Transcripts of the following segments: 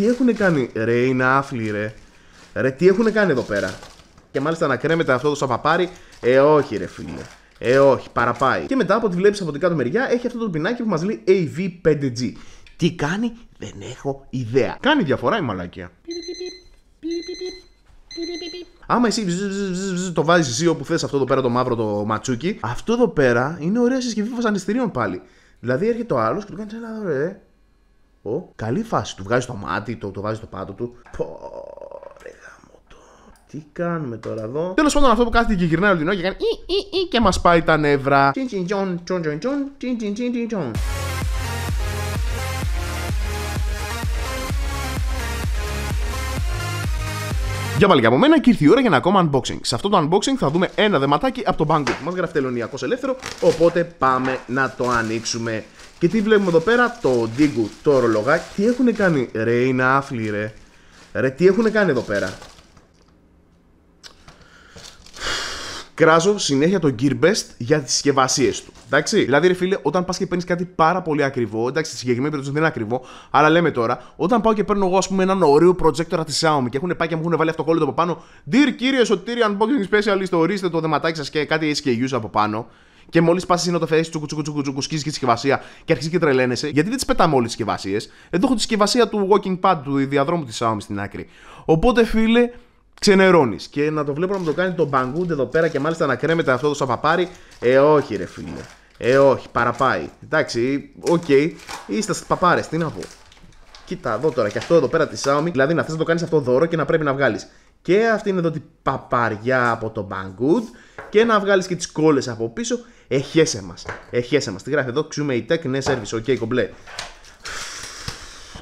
Τι έχουν κάνει, ρε, είναι άφλοι, ρε. Ρε, τι έχουν κάνει εδώ πέρα. Και μάλιστα να κρέμεται αυτό το σαπαπάρι. Ε, όχι, ρε, φίλε. Ε, όχι, παραπάει. Και μετά από τη βλέπεις από την κάτω μεριά έχει αυτό το πινάκι που μας λέει AV5G. Τι κάνει, δεν έχω ιδέα. Κάνει διαφορά η μαλακία. Άμα εσύ το βάζεις εσύ όπου θες αυτό εδώ πέρα το μαύρο το ματσούκι, αυτό εδώ πέρα είναι ωραία συσκευή βασανιστήριων πάλι. Δηλαδή έρχεται ο άλλος και του κάνει ένα ρε. Ο, καλή φάση. Του βγάζει το μάτι, το, το βάζει στο πάτο του. Πω, ρε το. Τι κάνουμε τώρα εδώ. Τέλος πάντων, αυτό που κάθεται και γυρνάει ολινό και κάνει ή, ή, ή, και μας πάει τα νεύρα. Τσιν τσιν τιν τσον τιν τιν τσιν τσιν τιν τιν Για πάλι από μένα και ήρθε η ώρα για ένα ακόμα unboxing. Σε αυτό το unboxing θα δούμε ένα δεματάκι από τον Banggood. Μας γράφει τελωνιακός ελεύθερο, οπότε πάμε να το ανοίξουμε. Και τι βλέπουμε εδώ πέρα, το Ντίγκου, το ρολογάκι. Τι έχουν κάνει, ρε, είναι άφλη, ρε. Ρε, τι έχουν κάνει εδώ πέρα. Κράζω συνέχεια το Gearbest για τις συσκευασίες του. Εντάξει. Δηλαδή, ρε φίλε, όταν πας και παίρνεις κάτι πάρα πολύ ακριβό, εντάξει, στη συγκεκριμένη περίπτωση δεν είναι ακριβό, αλλά λέμε τώρα, όταν πάω και παίρνω εγώ, ας πούμε, έναν ωραίο projector τη Xiaomi και έχουν πάει και μου έχουν βάλει αυτοκόλλητο από πάνω, Dear κύριε Σωτήρι, unboxing specialist, ορίστε το δεματάκι σας και κάτι SKUs από πάνω και μόλις πας είναι το φέρεις τσουκου τσουκου τσουκου τσουκου σκίζεις και συσκευασία και αρχίζεις και τρελαίνεσαι, γιατί δεν τις πετάμε όλες τις συσκευασίε. Εδώ έχω τη συσκευασία του walking pad, του διαδρόμου της Xiaomi στην άκρη. Οπότε φίλε, ξενερώνεις. Και να το βλέπω να μου το κάνει το μπαγκούντε εδώ πέρα και μάλιστα να κρέμεται αυτό το σαπαπάρι. Ε, όχι, ρε φίλε. Ε, όχι, παραπάει. Εντάξει, οκ, okay. είστε παπάρες, τι να πω. Κοίτα εδώ τώρα και αυτό εδώ πέρα της Xiaomi, δηλαδή να θες να το κάνεις αυτό δώρο και να πρέπει να βγάλεις και αυτή είναι εδώ την παπαριά από το Banggood και να βγάλεις και τις κόλλες από πίσω, εχέσε μα. εχέσε μας. Τι γράφει εδώ, ξούμε η tech, ναι, service, οκ κομπλέ.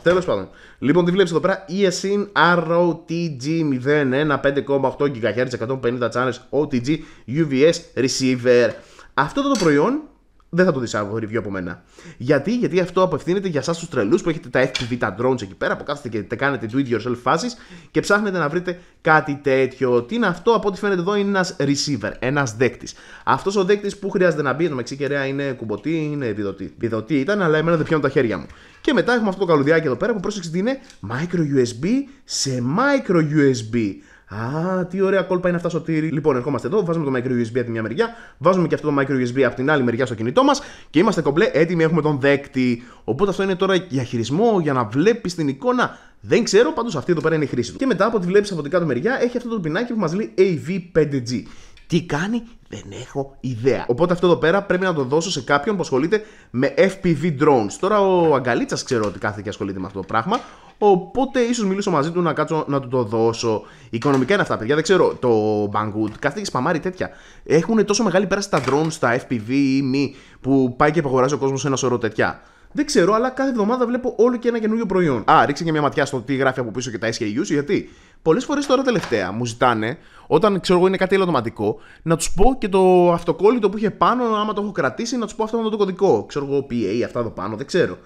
Τέλος πάντων. Λοιπόν, τι βλέπεις εδώ πέρα, ESIN ROTG01 5,8 GHz 150 channels OTG UVS receiver. Αυτό το προϊόν δεν θα το δεις από review από μένα. Γιατί, γιατί αυτό απευθύνεται για εσάς τους τρελούς που έχετε τα FPV, τα drones εκεί πέρα, που κάθεστε και κάνετε do it yourself φάσεις και ψάχνετε να βρείτε κάτι τέτοιο. Τι είναι αυτό, από ό,τι φαίνεται εδώ, είναι ένας receiver, ένας δέκτης. Αυτός ο δέκτης που χρειάζεται να μπει, ενώ με κεραία είναι κουμποτή, είναι βιδωτή. Βιδωτή ήταν, αλλά εμένα δεν πιάνω τα χέρια μου. Και μετά έχουμε αυτό το καλουδιάκι εδώ πέρα που πρόσεξε τι είναι micro USB σε micro USB. Α, τι ωραία κόλπα είναι αυτά τύρι. Λοιπόν, ερχόμαστε εδώ, βάζουμε το micro USB από τη μια μεριά, βάζουμε και αυτό το micro USB από την άλλη μεριά στο κινητό μας και είμαστε κομπλέ έτοιμοι, έχουμε τον δέκτη. Οπότε αυτό είναι τώρα για χειρισμό, για να βλέπεις την εικόνα. Δεν ξέρω, πάντως αυτή εδώ πέρα είναι η χρήση του. Και μετά από τη βλέπεις από την κάτω μεριά έχει αυτό το πινάκι που μας λέει AV5G. Τι κάνει, δεν έχω ιδέα. Οπότε αυτό εδώ πέρα πρέπει να το δώσω σε κάποιον που ασχολείται με FPV drones. Τώρα ο Αγκαλίτσας ξέρω ότι κάθεται και ασχολείται με αυτό το πράγμα. Οπότε ίσως μιλήσω μαζί του να κάτσω να του το δώσω. Οικονομικά είναι αυτά, παιδιά. Δεν ξέρω. Το Banggood κάθεται και σπαμάρει τέτοια. Έχουν τόσο μεγάλη πέραση τα drones, τα FPV ή μη, που πάει και επαγοράζει ο κόσμος ένα σωρό τέτοια. Δεν ξέρω, αλλά κάθε εβδομάδα βλέπω όλο και ένα καινούριο προϊόν. Α, ρίξε και μια ματιά στο τι γράφει από πίσω και τα SKUs, γιατί πολλές φορές τώρα τελευταία μου ζητάνε, όταν ξέρω εγώ είναι κάτι ελαττωματικό, να τους πω και το αυτοκόλλητο που είχε πάνω, άμα το έχω κρατήσει, να τους πω αυτό το κωδικό. Ξέρω εγώ, PA, αυτά εδώ πάνω, δεν ξέρω.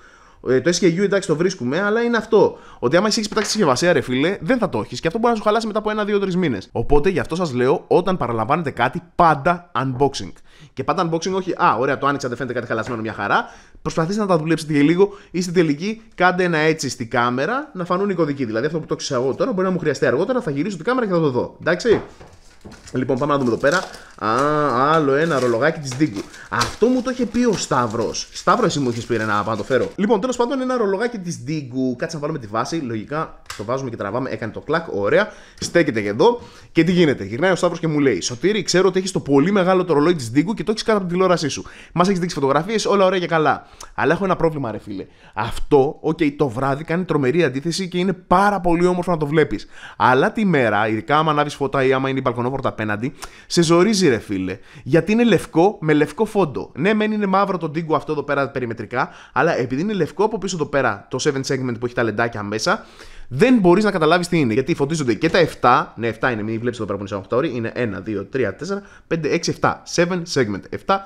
Ε, το SKU εντάξει το βρίσκουμε, αλλά είναι αυτό. Ότι άμα εσύ έχεις πετάξει συσκευασία, ρε φίλε, δεν θα το έχεις. Και αυτό μπορεί να σου χαλάσει μετά από ένα, δύο, τρεις μήνες. Οπότε γι' αυτό σας λέω, όταν παραλαμβάνετε κάτι, πάντα unboxing. Και πάντα unboxing, όχι. Α, ωραία, το άνοιξα, δεν φαίνεται κάτι χαλασμένο, μια χαρά. Προσπαθήστε να τα δουλέψετε και λίγο ή στην τελική κάντε ένα έτσι στη κάμερα να φανούν οι κωδικοί. Δηλαδή αυτό που το ξέρω εγώ τώρα μπορεί να μου χρειαστεί αργότερα, θα γυρίσω την κάμερα και θα το δω. Εντάξει. Λοιπόν, πάμε να δούμε εδώ πέρα. Α, άλλο ένα ρολογάκι της Δίγκου. Αυτό μου το είχε πει ο Σταύρος. Σταύρο, εσύ μου είχες πει να πάω το φέρω. Λοιπόν, τέλος πάντων, ένα ρολογάκι της Δίγκου. Κάτσε να βάλουμε τη βάση. Λογικά το βάζουμε και τραβάμε. Έκανε το κλακ. Ωραία. Στέκεται και εδώ. Και τι γίνεται. Γυρνάει ο Σταύρος και μου λέει: Σωτήρι, ξέρω ότι έχεις το πολύ μεγάλο το ρολόι της Δίγκου και το έχεις κάτω από την τηλεόρασή σου. Μας έχεις δείξει φωτογραφίες, όλα ωραία και καλά. Αλλά έχω ένα πρόβλημα, ρε φίλε. Αυτό, οκ, okay, το βράδυ κάνει τρομερή αντίθεση και είναι πάρα πολύ όμορφο να το βλέπεις. Αλλά τη μέρα, ειδικά άμα ανάβεις φωτά ή άμα είναι η αμα ειναι η απέναντι, σε ζορίζει ρε φίλε. Γιατί είναι λευκό με λευκό φόντο. Ναι, μεν είναι μαύρο το ντίγκο αυτό εδώ πέρα περιμετρικά, αλλά επειδή είναι λευκό από πίσω εδώ πέρα το 7 segment που έχει τα λεντάκια μέσα, δεν μπορείς να καταλάβεις τι είναι. Γιατί φωτίζονται και τα 7, ναι, 7 είναι, μην βλέπεις εδώ πέρα που είναι 8 είναι 1, 2, 3, 4, 5, 6, 7. 7 segment, 7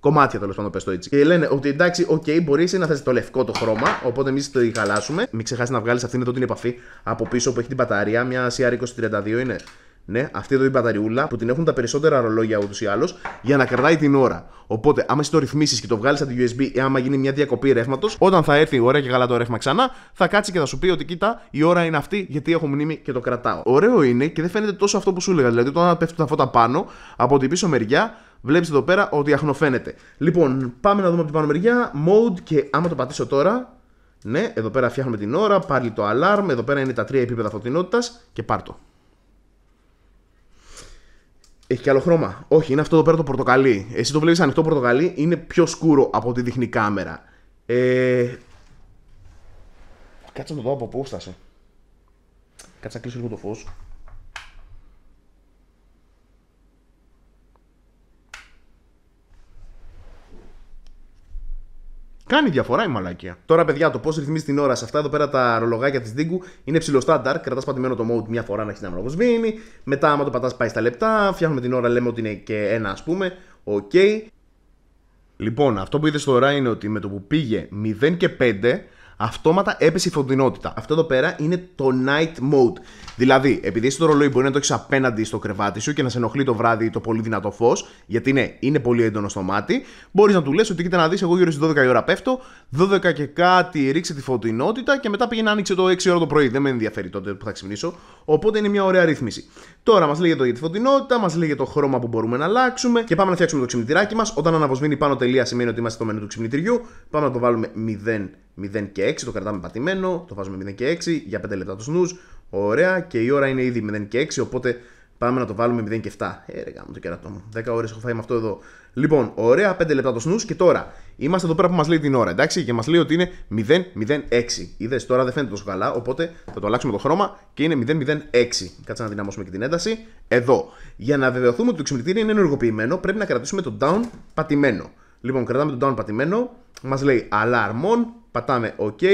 κομμάτια τέλος πάντων, πες το έτσι. Και λένε ότι εντάξει, οκ, okay, μπορεί να θες το λευκό το χρώμα, οπότε εμείς το γαλάσουμε. Μην ξεχάσεις να βγάλεις αυτήν εδώ την επαφή από πίσω που έχει την μπαταρία, μια CR2032 είναι. Ναι, αυτή εδώ η μπαταριούλα που την έχουν τα περισσότερα ρολόγια ούτως ή άλλως για να κρατάει την ώρα. Οπότε, άμα εσύ το ρυθμίσεις και το βγάλεις από τη USB ή άμα γίνει μια διακοπή ρεύματος, όταν θα έρθει η ώρα και καλά το ρεύμα ξανά, θα ερθει η και καλα το ρευμα ξανα θα κατσει και θα σου πει ότι κοίτα, η ώρα είναι αυτή γιατί έχω μνήμη και το κρατάω. Ωραίο είναι και δεν φαίνεται τόσο αυτό που σου έλεγα. Δηλαδή, όταν πέφτουν τα φώτα πάνω από την πίσω μεριά, βλέπεις εδώ πέρα ότι αχνοφαίνεται. Λοιπόν, πάμε να δούμε από την πάνω μεριά. Mode και άμα το πατήσω τώρα, ναι, εδώ πέρα φτιάχνουμε την ώρα, πάλι το alarm, εδώ πέρα είναι τα τρία επίπεδα φωτεινότητας και πάρτο. Έχει και άλλο χρώμα. Όχι, είναι αυτό εδώ πέρα το πορτοκαλί. Εσύ το βλέπεις ανοιχτό πορτοκαλί, είναι πιο σκούρο από ό,τι δείχνει η κάμερα. Ε... Κάτσε να το δω από απόσταση. Κάτσε να κλείσω λίγο το φως. Κάνει διαφορά η μαλακία. Τώρα, παιδιά, το πώς ρυθμίζει την ώρα σε αυτά εδώ πέρα τα ρολογάκια της Δίγκου είναι ψηλό στάνταρ. Κρατάς πατημένο το mode μια φορά να έχει να σβήνει. Μετά, άμα το πατάς, πάει στα λεπτά. Φτιάχνουμε την ώρα, λέμε ότι είναι και ένα, ας πούμε. Οκ. Okay. Λοιπόν, αυτό που είδες τώρα είναι ότι με το που πήγε 0 και 5, αυτόματα έπεσε η φωτεινότητα. Αυτό εδώ πέρα είναι το night mode. Δηλαδή, επειδή στο το ρολόι μπορεί να το έχεις απέναντι στο κρεβάτι σου και να σε ενοχλεί το βράδυ το πολύ δυνατό φως, γιατί ναι, είναι πολύ έντονο στο μάτι, μπορείς να του λες ότι κοίτα να δεις, εγώ γύρω στις 12 η ώρα πέφτω, 12 και κάτι ρίξε τη φωτεινότητα και μετά πήγαινε να άνοιξε το 6 ώρα το πρωί. Δεν με ενδιαφέρει τότε που θα ξυπνήσω. Οπότε είναι μια ωραία ρύθμιση. Τώρα μας λέγεται για τη φωτεινότητα, μας λέγεται το χρώμα που μπορούμε να αλλάξουμε και πάμε να φτιάξουμε το ξυπνητηράκι μας. Όταν αναβοσμίνει πάνω τελεία σημαίνει ότι είμαστε στο μενού του ξυπνητηριού. Πάμε να το βάλουμε 0 0 και 6, το κρατάμε πατημένο, το βάζουμε 0 και 6 για 5 λεπτά το snooze. Ωραία, και η ώρα είναι ήδη 0 και 6, οπότε πάμε να το βάλουμε 0 και 7. Ε, το κερατό μου. 10 ώρες έχω φάει με αυτό εδώ. Λοιπόν, ωραία, 5 λεπτά το σνου και τώρα είμαστε εδώ πέρα που μας λέει την ώρα, εντάξει, και μας λέει ότι είναι 006. Είδες τώρα δεν φαίνεται τόσο καλά, οπότε θα το αλλάξουμε το χρώμα και είναι 006. Κάτσε να δυναμώσουμε και την ένταση. Εδώ. Για να βεβαιωθούμε ότι το ξυπνητήρι είναι ενεργοποιημένο, πρέπει να κρατήσουμε το down πατημένο. Λοιπόν, κρατάμε το down πατημένο, μας λέει alarm on, πατάμε OK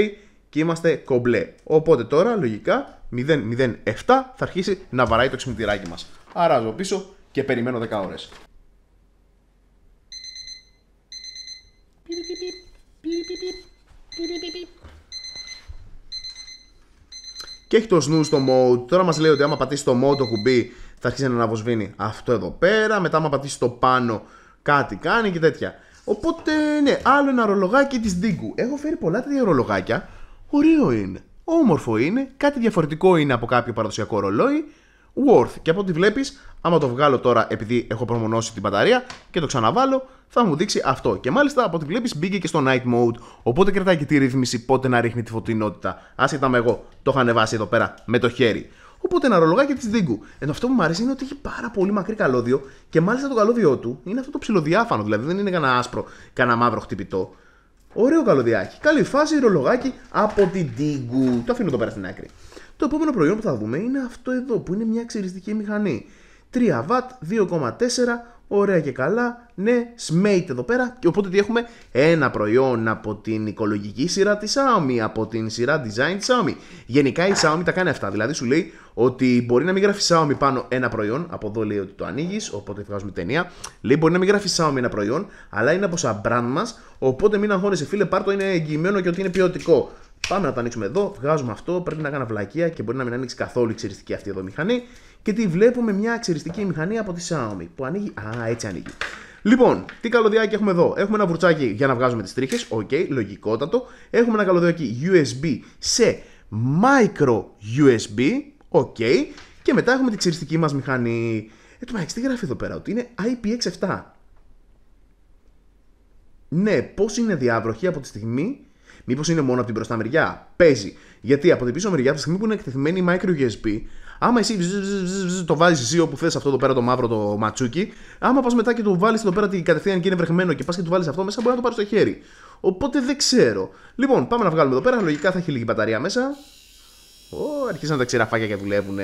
και είμαστε κομπλέ. Οπότε λογικα 007 θα αρχίσει να βαράει το ξυπνητηράκι μας. Αράζω πίσω και περιμένω 10 ώρες. Και έχει το snooze στο mode. Τώρα μας λέει ότι άμα πατήσει το mode το κουμπί θα αρχίσει να αναβοσβήνει αυτό εδώ πέρα. Μετά, άμα πατήσει το πάνω, κάτι κάνει και τέτοια. Οπότε, ναι, άλλο ένα ρολογάκι της Ντίγκου. Έχω φέρει πολλά τέτοια ρολογάκια ωραίο είναι, όμορφο είναι, κάτι διαφορετικό είναι από κάποιο παραδοσιακό ρολόι, worth. Και από ό,τι βλέπεις, άμα το βγάλω τώρα επειδή έχω προμονώσει την μπαταρία και το ξαναβάλω, θα μου δείξει αυτό. Και μάλιστα από ό,τι βλέπεις, μπήκε και στο night mode. Οπότε κρατάει και τη ρύθμιση πότε να ρίχνει τη φωτεινότητα. Άσχετα με εγώ, το είχα ανεβάσει εδώ πέρα με το χέρι. Οπότε ένα ρολογάκι της Δίγκου. Ενώ αυτό που μου αρέσει είναι ότι έχει πάρα πολύ μακρύ καλώδιο και μάλιστα το καλώδιό του είναι αυτό το ψηλοδιάφανο, δηλαδή δεν είναι κανένα άσπρο, κανένα μαύρο χτυπητό. Ωραίο καλωδιάκι. Καλή φάση, ρολογάκι από την Τιγκου! Το αφήνω εδώ πέρα στην άκρη. Το επόμενο προϊόν που θα δούμε είναι αυτό εδώ που είναι μια ξυριστική μηχανή. 3W, 2,4 Ωραία και καλά. Ναι, σμεϊτ εδώ πέρα. Και οπότε τι έχουμε ένα προϊόν από την οικολογική σειρά της Xiaomi, από την σειρά design της Xiaomi. Γενικά η Xiaomi τα κάνει αυτά. Δηλαδή σου λέει ότι μπορεί να μην γράφει Xiaomi πάνω ένα προϊόν. Από εδώ λέει ότι το ανοίγεις, οπότε βγάζουμε ταινία. Λέει μπορεί να μην γράφει Xiaomi ένα προϊόν, αλλά είναι από σαν brand μας. Οπότε μην αγχώνεσαι, φίλε, πάρτο είναι εγγυημένο και ότι είναι ποιοτικό. Πάμε να το ανοίξουμε εδώ, βγάζουμε αυτό, πρέπει να κάνω βλακεία και μπορεί να μην ανοίξει καθόλου η αυτή εδώ μηχανή. Και τι βλέπουμε, μια ξεριστική μηχανή από τη Xiaomi που ανοίγει. Α, έτσι ανοίγει. Λοιπόν, τι καλωδιάκι έχουμε εδώ. Έχουμε ένα βουρτσάκι για να βγάζουμε τις τρίχες. Οκ, okay, λογικότατο. Έχουμε ένα καλωδιάκι USB σε micro USB. Οκ. Okay. Και μετά έχουμε τη ξεριστική μας μηχανή. Ε, το τι γράφει εδώ πέρα, ότι είναι IPX7. Ναι, πώς είναι διάβροχη από τη στιγμή Μήπως είναι μόνο από την μπροστά μεριά. Παίζει. Γιατί από την πίσω μεριά, από τη στιγμή που είναι εκτεθειμένη η micro USB, άμα εσύ το βάζεις εσύ όπου θες αυτό εδώ πέρα το μαύρο το ματσούκι, άμα πας μετά και του βάλεις εδώ πέρα την κατευθείαν και είναι βρεχμένο και πας και του βάλεις αυτό μέσα, μπορεί να το πάρεις στο χέρι. Οπότε δεν ξέρω. Λοιπόν, πάμε να βγάλουμε εδώ πέρα. Λογικά θα έχει λίγη μπαταρία μέσα. Ω, αρχίζουν τα ξεραφάκια και δουλεύουν.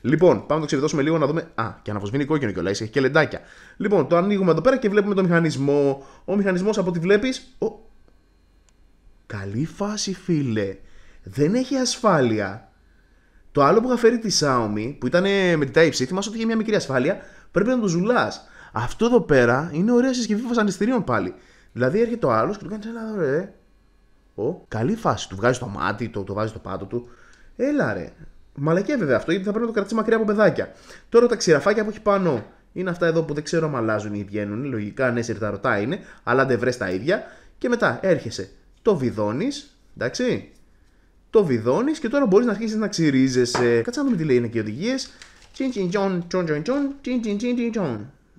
Λοιπόν, πάμε να το ξεβιδώσουμε λίγο να δούμε. Α, και αναβοσβήνει κόκκινο κιόλας, έχει και λεντάκια. Λοιπόν, το ανοίγουμε εδώ πέρα και βλέπουμε το μηχανισμό. Ο μηχανισμός από ό,τι βλέπεις. Καλή φάση φίλε. Δεν έχει ασφάλεια. Το άλλο που είχα φέρει τη Xiaomi που ήταν με την Type-C, θυμάσαι ότι είχε μια μικρή ασφάλεια, πρέπει να το ζουλάς. Αυτό εδώ πέρα είναι ωραία συσκευή βασανιστήριων πάλι. Δηλαδή έρχεται ο άλλος και του κάνει ένα ρε. καλή φάση. Του βγάζει το μάτι, το, το βάζει το πάτο του. Έλα ρε. Μαλακέ βέβαια αυτό γιατί θα πρέπει να το κρατήσει μακριά από παιδάκια. Τώρα τα ξηραφάκια που έχει πάνω είναι αυτά εδώ που δεν ξέρω αν αλλάζουν ή βγαίνουν. Λογικά ναι, ρωτά είναι, αλλά δεν βρες τα ίδια. Και μετά έρχεσαι το βιδώνεις, εντάξει. Το βιδώνεις και τώρα μπορείς να αρχίσεις να ξυρίζεσαι. Κάτσε να δούμε τι λέει είναι και οι οδηγίες. Τσιν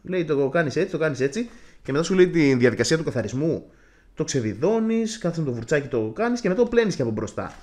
Λέει το κάνεις έτσι, το κάνεις έτσι. Και μετά σου λέει τη διαδικασία του καθαρισμού. Το ξεβιδώνεις, κάθεσαι με το βουρτσάκι το κάνεις και μετά το πλένεις και από μπροστά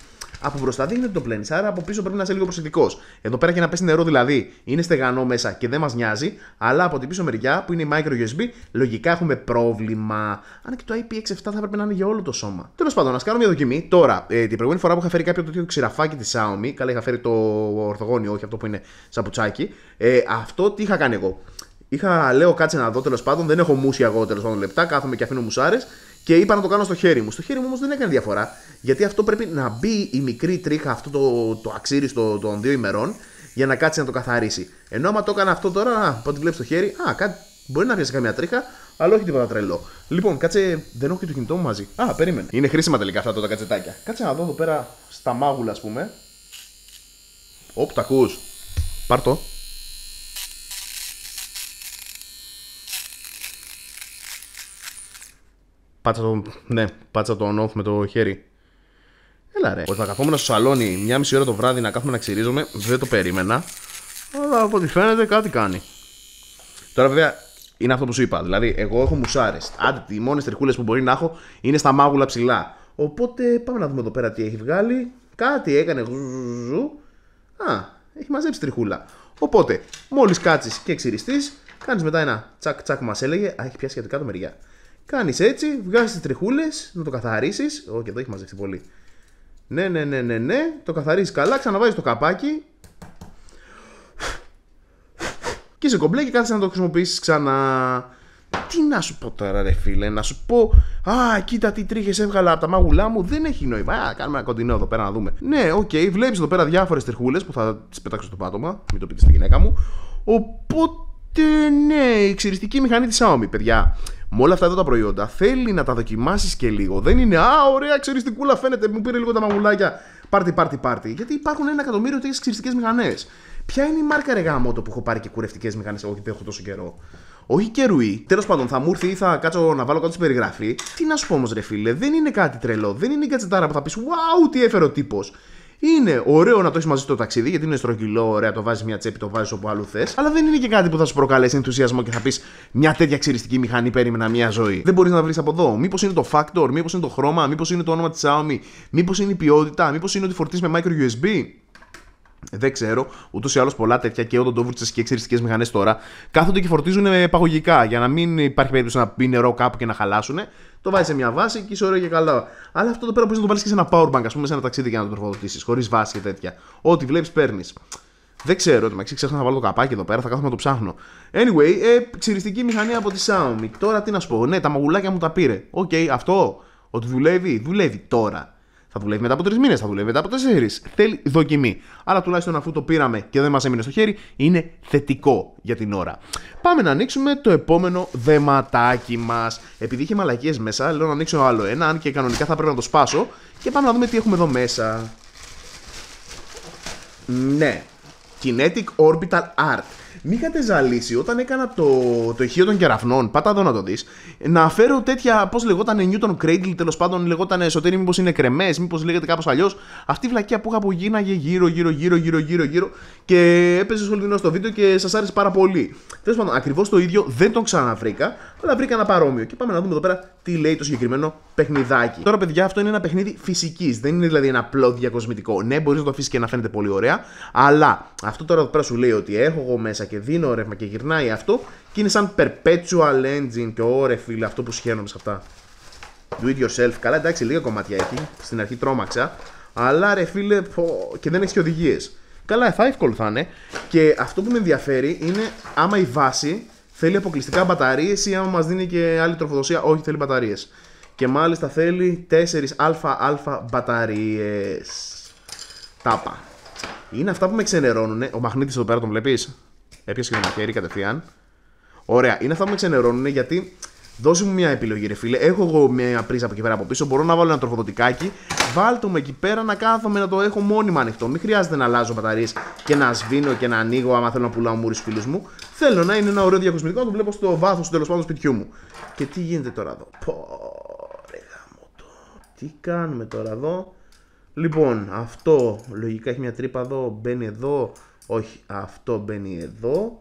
από μπροστά δεν γίνεται το πλένεις. Άρα από πίσω πρέπει να είσαι λίγο προσεκτικός. Εδώ πέρα και να πέσει νερό δηλαδή είναι στεγανό μέσα και δεν μας νοιάζει, αλλά από την πίσω μεριά που είναι η micro USB λογικά έχουμε πρόβλημα. Αν και το IPX7 θα έπρεπε να είναι για όλο το σώμα. Τέλος πάντων, ας κάνω μια δοκιμή. Τώρα, ε, την προηγούμενη φορά που είχα φέρει κάποιο τέτοιο ξηραφάκι της Xiaomi, καλά είχα φέρει το ορθογόνιο, όχι αυτό που είναι σαπουτσάκι, ε, αυτό τι είχα κάνει εγώ. Είχα, λέω, κάτσε να δω τέλος πάντων, δεν έχω μουσια εγώ τέλος πάντων λεπτά, κάθομαι και αφήνω μουσάρες και είπα να το κάνω στο χέρι μου. Στο χέρι μου όμως δεν έκανε διαφορά. Γιατί αυτό πρέπει να μπει η μικρή τρίχα, αυτό το, το αξίριστο των δύο ημερών, για να κάτσει να το καθαρίσει. Ενώ άμα το έκανα αυτό τώρα, α, πότε βλέπει το χέρι, α, κάτι, μπορεί να βγει καμία τρίχα, αλλά όχι τίποτα τρελό. Λοιπόν, κάτσε, δεν έχω και το κινητό μου μαζί. Α, περίμενε. Είναι χρήσιμα τελικά αυτά τα κατσετάκια. Κάτσε να δω εδώ πέρα στα μάγουλα, ας πούμε. Όπτα. τα ακούς. Πάρ Πάτσα το, ναι, πάτσα το on-off με το χέρι. Έλα ρε. Όταν καθόμουν στο σαλόνι μια μισή ώρα το βράδυ να κάθομαι να ξυρίζομαι, δεν το περίμενα. Αλλά από ό,τι φαίνεται κάτι κάνει. Τώρα βέβαια είναι αυτό που σου είπα. Δηλαδή, εγώ έχω μουσάρες. Άντε, οι μόνες τριχούλες που μπορεί να έχω είναι στα μάγουλα ψηλά. Οπότε πάμε να δούμε εδώ πέρα τι έχει βγάλει. Κάτι έκανε. Ζουζουζου. Α, έχει μαζέψει τριχούλα. Οπότε, μόλις κάτσεις και ξυριστείς, κάνεις μετά ένα τσακ τσακ μας έλεγε. Α, έχει πιάσει για την κάτω μεριά. Κάνεις έτσι, βγάζεις τις τριχούλες, να το καθαρίσεις. Όχι, εδώ έχει μαζευτεί πολύ. Ναι, ναι, ναι, ναι, ναι. Το καθαρίζει καλά, ξαναβάζεις το καπάκι. Και σε κομπλέ και κάθεσαι να το χρησιμοποιήσεις ξανά. Τι να σου πω τώρα, ρε φίλε, να σου πω. Α, κοίτα τι τρίχες έβγαλα από τα μάγουλά μου. Δεν έχει νόημα. Α, κάνουμε ένα κοντινό εδώ πέρα να δούμε. Ναι, οκ, okay, βλέπεις εδώ πέρα διάφορες τριχούλες που θα τις πετάξω στο πάτωμα. Μην το πείτε στη γυναίκα μου. Οπότε, ναι, η ξυριστική μηχανή της Xiaomi, παιδιά με όλα αυτά εδώ τα προϊόντα, θέλει να τα δοκιμάσεις και λίγο. Δεν είναι, Α, ωραία, ξέρεις κούλα φαίνεται, μου πήρε λίγο τα μαγουλάκια. Πάρτι, πάρτι, πάρτι. Γιατί υπάρχουν ένα εκατομμύριο τέτοιες ξυριστικές μηχανές. Ποια είναι η μάρκα ρεγά το που έχω πάρει και κουρευτικές μηχανές, εγώ δεν έχω τόσο καιρό. Όχι και ρουή. Τέλος πάντων, θα μου έρθει ή θα κάτσω να βάλω κάτω στην περιγραφή. Τι να σου πω όμως, ρε φίλε, δεν είναι κάτι τρελό. Δεν είναι η κατσετάρα που θα πεις Wow, τι έφερε ο τύπος. Είναι ωραίο να το έχεις μαζί στο ταξίδι, γιατί είναι στρογγυλό, ωραία, το βάζεις μια τσέπη, το βάζεις όπου αλλού θες. Αλλά δεν είναι και κάτι που θα σου προκαλέσει ενθουσιασμό και θα πεις μια τέτοια ξυριστική μηχανή περίμενα μια ζωή. Δεν μπορείς να βρεις από εδώ. Μήπως είναι το factor, μήπως είναι το χρώμα, μήπως είναι το όνομα της Xiaomi, μήπως είναι η ποιότητα, μήπως είναι ότι φορτίζεις με micro USB. Δεν ξέρω. Ούτως ή άλλως πολλά τέτοια και όταν το βρίσκει και εξαιρετικέ μηχανές τώρα κάθονται και φορτίζουν παγωγικά για να μην υπάρχει περίπτωση να πει νερό κάπου και να χαλάσουν. Το βάζεις σε μια βάση και είσαι ωραίο και καλά. Αλλά αυτό το πέρα μπορεί να το βάλεις και σε ένα powerbank, ας πούμε, σε ένα ταξίδι για να το τροφοδοτήσεις, χωρίς βάση και τέτοια. Ό,τι βλέπεις παίρνεις. Δεν ξέρω, το μεταξύ ξέχασα να βάλω το καπάκι εδώ πέρα, θα κάθομαι να το ψάχνω. Anyway, ε, ξυριστική μηχανή από τη Xiaomi. Τώρα τι να σου πω, ναι, τα μαγουλάκια μου τα πήρε. Οκ, okay, αυτό ότι δουλεύει, δουλεύει τώρα. Θα δουλεύει μετά από τρεις μήνες, θα δουλεύει μετά από τέσσερις. Θέλει δοκιμή. Αλλά τουλάχιστον αφού το πήραμε και δεν μας έμεινε στο χέρι, είναι θετικό για την ώρα. Πάμε να ανοίξουμε το επόμενο δεματάκι μας. Επειδή είχε μαλακίες μέσα, λέω να ανοίξω άλλο ένα, αν και κανονικά θα πρέπει να το σπάσω. Και πάμε να δούμε τι έχουμε εδώ μέσα. Ναι. Kinetic Orbital Art. Μην είχατε ζαλίσει όταν έκανα το, το ηχείο των κεραφνών. Πάτα εδώ να το δεις. Να φέρω τέτοια. Πώς λεγόταν Newton Cradle, τέλος πάντων λεγόταν εσωτερικό, μήπως είναι κρεμές, μήπως λέγεται κάπως αλλιώς. Αυτή η βλακία που είχα που γίναγε γύρω, γύρω, γύρω, γύρω, γύρω, γύρω και έπεσε όλη την στο βίντεο και σας άρεσε πάρα πολύ. Τέλος πάντων, ακριβώς το ίδιο δεν τον ξαναβρήκα, αλλά βρήκα ένα παρόμοιο. Και πάμε να δούμε εδώ πέρα τι λέει το συγκεκριμένο παιχνιδάκι. Τώρα, παιδιά, αυτό είναι ένα παιχνίδι φυσικής. Δεν είναι δηλαδή ένα απλό διακοσμητικό. Ναι, μπορείς να το αφήσεις και να φαίνεται πολύ ωραία, αλλά αυτό τώρα εδώ πέρα σου λέει ότι έχω εγώ μέσα μέσα και δίνω ρεύμα και γυρνάει αυτό και είναι σαν perpetual engine και ωρε φίλε αυτό που σχένομαι σε αυτά. Do it yourself. Καλά εντάξει λίγα κομμάτια έχει, στην αρχή τρόμαξα, αλλά ρε φίλε πω, και δεν έχει και οδηγίες. Καλά, θα εύκολο θα είναι. Και αυτό που με ενδιαφέρει είναι άμα η βάση θέλει αποκλειστικά μπαταρίες ή άμα μας δίνει και άλλη τροφοδοσία. Όχι, θέλει μπαταρίες. Και μάλιστα θέλει 4 ΑΑ μπαταρίες. Τάπα. Είναι αυτά που με ξενερώνουν. Ο μαγνήτης εδώ πέρα τον βλέπεις. Έπιασε και το μαχαίρι κατευθείαν. Ωραία, είναι αυτά που με ξενερώνουν γιατί δώσε μου μια επιλογή, ρε φίλε. Έχω εγώ μια πρίζα από εκεί πέρα από πίσω. Μπορώ να βάλω ένα τροφοδοτικάκι. Βάλτε με εκεί πέρα να κάθομαι να το έχω μόνιμα ανοιχτό. Μην χρειάζεται να αλλάζω μπαταρίες και να σβήνω και να ανοίγω άμα θέλω να πουλάω μούρι φίλους μου. Θέλω να είναι ένα ωραίο διακοσμητικό να το βλέπω στο βάθος του τέλος πάντων σπιτιού μου. Και τι γίνεται τώρα εδώ. Πω, ρε γάμο το. Τι κάνουμε τώρα εδώ. Λοιπόν, αυτό λογικά έχει μια τρύπα εδώ, μπαίνει εδώ, όχι, αυτό μπαίνει εδώ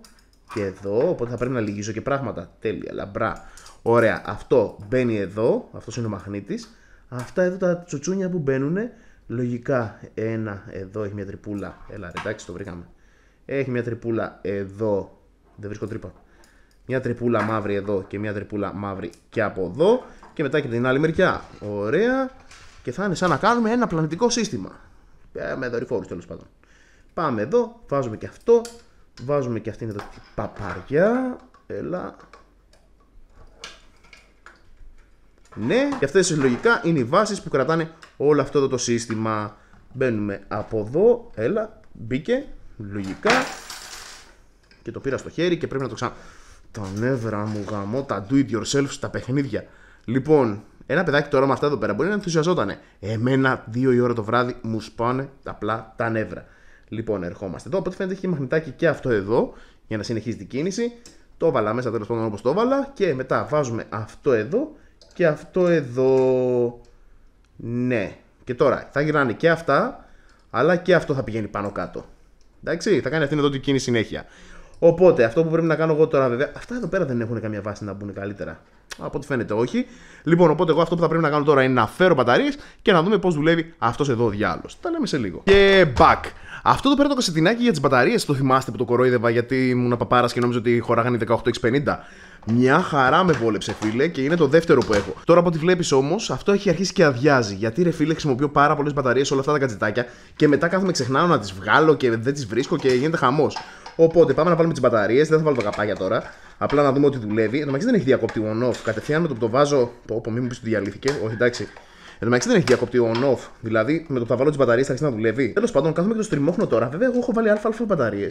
και εδώ. Οπότε θα πρέπει να λυγίζω και πράγματα. Τέλεια, λαμπρά. Ωραία, αυτό μπαίνει εδώ. Αυτός είναι ο μαγνήτης. Αυτά εδώ τα τσουτσούνια που μπαίνουν. Λογικά ένα εδώ έχει μια τρυπούλα. Έλα, ρε, εντάξει, το βρήκαμε. Έχει μια τρυπούλα εδώ. Δεν βρίσκω τρύπα. Μια τρυπούλα μαύρη εδώ και μια τρυπούλα μαύρη και από εδώ. Και μετά και την άλλη μεριά. Ωραία. Και θα είναι σαν να κάνουμε ένα πλανητικό σύστημα. με δορυφόρους τέλος πάντων. Πάμε εδώ, βάζουμε και αυτό, βάζουμε και αυτήν εδώ την παπαριά. Έλα. Ναι, και αυτές λογικά είναι οι βάσεις που κρατάνε όλο αυτό το σύστημα. Μπαίνουμε από εδώ, έλα, μπήκε, λογικά. Και το πήρα στο χέρι και πρέπει να το ξανά... Τα νεύρα μου γαμώ, τα do it yourself στα παιχνίδια. Λοιπόν, ένα παιδάκι τώρα με αυτά εδώ πέρα μπορεί να ενθουσιαζότανε. Εμένα δύο η ώρα το βράδυ μου σπάνε απλά τα νεύρα. Λοιπόν, ερχόμαστε εδώ. Από ό,τι φαίνεται έχει μαγνητάκι και αυτό εδώ για να συνεχίσει την κίνηση. Το βάλα μέσα τέλος πάντων όπως το βάλα και μετά βάζουμε αυτό εδώ και αυτό εδώ. Ναι. Και τώρα θα γυρνάνε και αυτά, αλλά και αυτό θα πηγαίνει πάνω κάτω. Εντάξει, θα κάνει αυτήν εδώ την κίνηση συνέχεια. Οπότε αυτό που πρέπει να κάνω εγώ τώρα, βέβαια. Αυτά εδώ πέρα δεν έχουν καμία βάση να μπουν καλύτερα. Από ό,τι φαίνεται, όχι. Λοιπόν, οπότε εγώ αυτό που θα πρέπει να κάνω τώρα είναι να φέρω μπαταρίες και να δούμε πώς δουλεύει αυτός εδώ ο διάλογο. Τα λέμε σε λίγο. Και back. Αυτό το πέρα το κασετινάκι για τις μπαταρίες, το θυμάστε που το κορόιδευα γιατί ήμουν παπάρας και νόμιζα ότι χωράγανε 18x50. Μια χαρά με βόλεψε, φίλε, και είναι το δεύτερο που έχω. Τώρα από ό,τι βλέπεις όμως, αυτό έχει αρχίσει και αδειάζει. Γιατί ρε φίλε, χρησιμοποιώ πάρα πολλές μπαταρίες όλα αυτά τα κατζητάκια και μετά κάθομαι ξεχνάω να τις βγάλω και δεν τις βρίσκω και γίνεται χαμός. Οπότε πάμε να βάλουμε τις μπαταρίες, δεν θα βάλω τα καπάκια τώρα. Απλά να δούμε ότι δουλεύει. Εν τω δεν έχει διακόπτη on-off. Κατευθείαν με το που βάζω. Πω, πω, μου πεις ότι διαλύθηκε. Όχι, εντάξει. Εν τω μεταξύ δεν έχει διακοπτεί on-off, δηλαδή με το που θα βάλω τις μπαταρίες θα αρχίσει να δουλεύει. Τέλος πάντων, κάθομαι και το στριμώχνω τώρα. Βέβαια, εγώ έχω βάλει ΑΑ μπαταρίε.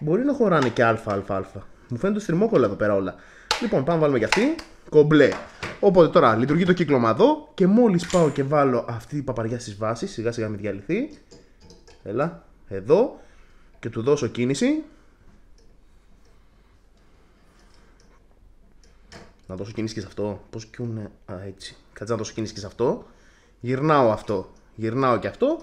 Μπορεί να χωράνε και ΑΑΑ. Μου φαίνεται στριμώκολα εδώ πέρα όλα. Λοιπόν, πάμε να βάλουμε και αυτή. Κομπλέ. Οπότε τώρα λειτουργεί το κύκλωμα εδώ και μόλις πάω και βάλω αυτή η παπαριά στις βάσεις, σιγά σιγά με διαλυθεί. Έλα, εδώ και του δώσω κίνηση. να δώσω κίνηση και σε αυτό. Πώς κιούνε. Α, έτσι. Κάτσε να δώσω κίνηση και σε αυτό. Γυρνάω αυτό. Γυρνάω και αυτό.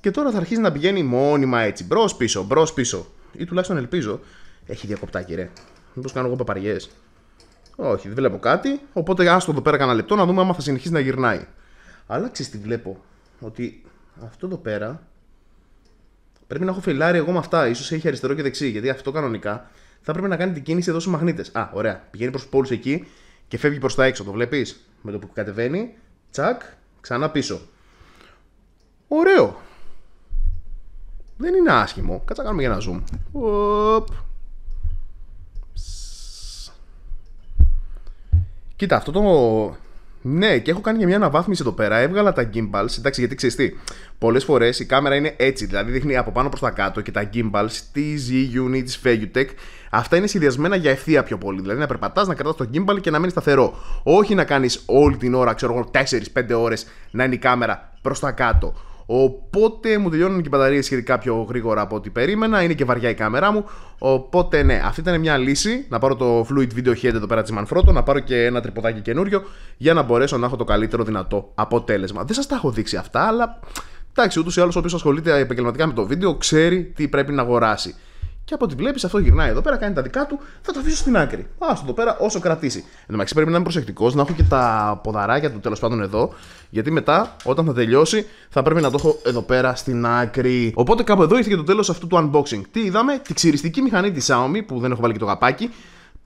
Και τώρα θα αρχίσει να πηγαίνει μόνιμα έτσι. Μπρος πίσω, μπρος πίσω. Ή τουλάχιστον ελπίζω. Έχει διακοπτάκι, ρε. Μήπως κάνω εγώ παπαριές. Όχι, δεν βλέπω κάτι. Οπότε άστο εδώ πέρα κανένα λεπτό να δούμε άμα θα συνεχίσει να γυρνάει. Αλλά ξέρεις τι βλέπω. Ότι αυτό εδώ πέρα πρέπει να έχω φιλάρει εγώ με αυτά. σω έχει αριστερό και δεξί. Γιατί αυτό κανονικά θα πρέπει να κάνει την κίνηση εδώ στους μαγνήτες. Α, ωραία. Πηγαίνει προς του πόλους εκεί και φεύγει προς τα έξω. Το βλέπεις με το που κατεβαίνει. Τσακ, ξανά πίσω. Ωραίο. Δεν είναι άσχημο. Κάτσε να κάνουμε για ένα zoom. Οπ. Κοίτα, αυτό το. Ναι, και έχω κάνει και μια αναβάθμιση εδώ πέρα. Έβγαλα τα gimbals. Εντάξει, γιατί ξέρεις τι. Πολλές φορές η κάμερα είναι έτσι. Δηλαδή δείχνει από πάνω προς τα κάτω και τα gimbals τη ZUNI, τη Fegutech Αυτά είναι σχεδιασμένα για ευθεία πιο πολύ. Δηλαδή να περπατάς, να κρατάς το gimbal και να μένει σταθερό. Όχι να κάνεις όλη την ώρα, ξέρω εγώ, 4-5 ώρες να είναι η κάμερα προς τα κάτω. Οπότε μου τελειώνουν και οι μπαταρίες σχετικά πιο γρήγορα από ό,τι περίμενα. Είναι και βαριά η κάμερά μου. Οπότε ναι, αυτή ήταν μια λύση. Να πάρω το Fluid Video Head εδώ πέρα της Manfrotto, να πάρω και ένα τρυποδάκι καινούριο για να μπορέσω να έχω το καλύτερο δυνατό αποτέλεσμα. Δεν σας τα έχω δείξει αυτά, αλλά εντάξει, ούτως ή άλλως όποιος ασχολείται επαγγελματικά με το βίντεο ξέρει τι πρέπει να αγοράσει. Και από ό,τι βλέπεις, αυτό γυρνάει εδώ πέρα, κάνει τα δικά του, θα το αφήσω στην άκρη. Α εδώ πέρα όσο κρατήσει. Εν τω πρέπει να είμαι προσεκτικός, να έχω και τα ποδαράκια του τέλος πάντων εδώ, γιατί μετά όταν θα τελειώσει θα πρέπει να το έχω εδώ πέρα στην άκρη. Οπότε κάπου εδώ ήρθε και το τέλος αυτού του unboxing. Τι είδαμε, τη ξυριστική μηχανή της Xiaomi που δεν έχω βάλει και το γαπάκι.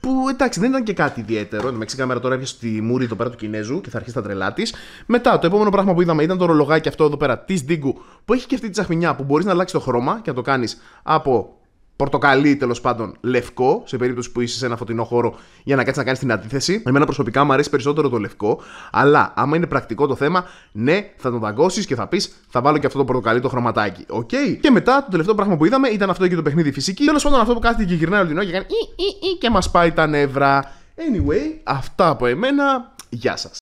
Που εντάξει δεν ήταν και κάτι ιδιαίτερο. Εν μεταξύ, κάμερα τώρα έπιασε τη μούρη εδώ πέρα του Κινέζου και θα αρχίσει τα τρελά της. Μετά, το επόμενο πράγμα που είδαμε ήταν το ρολογάκι αυτό εδώ πέρα της Digu που έχει και αυτή τη τσαχμινιά που μπορείς να αλλάξεις το χρώμα και να το κάνεις από πορτοκαλί τέλος πάντων λευκό, σε περίπτωση που είσαι σε ένα φωτεινό χώρο για να κάτσεις να κάνεις την αντίθεση. Εμένα προσωπικά μου αρέσει περισσότερο το λευκό, αλλά άμα είναι πρακτικό το θέμα, ναι, θα τον δαγκώσεις και θα πεις θα βάλω και αυτό το πορτοκαλί το χρωματάκι. Οκ. Και μετά το τελευταίο πράγμα που είδαμε ήταν αυτό και το παιχνίδι φυσική. Τέλος πάντων αυτό που κάθεται και γυρνάει ο την και κάνει ή, ή, ή, και μας πάει τα νεύρα. Anyway, αυτά από εμένα. Γεια σας.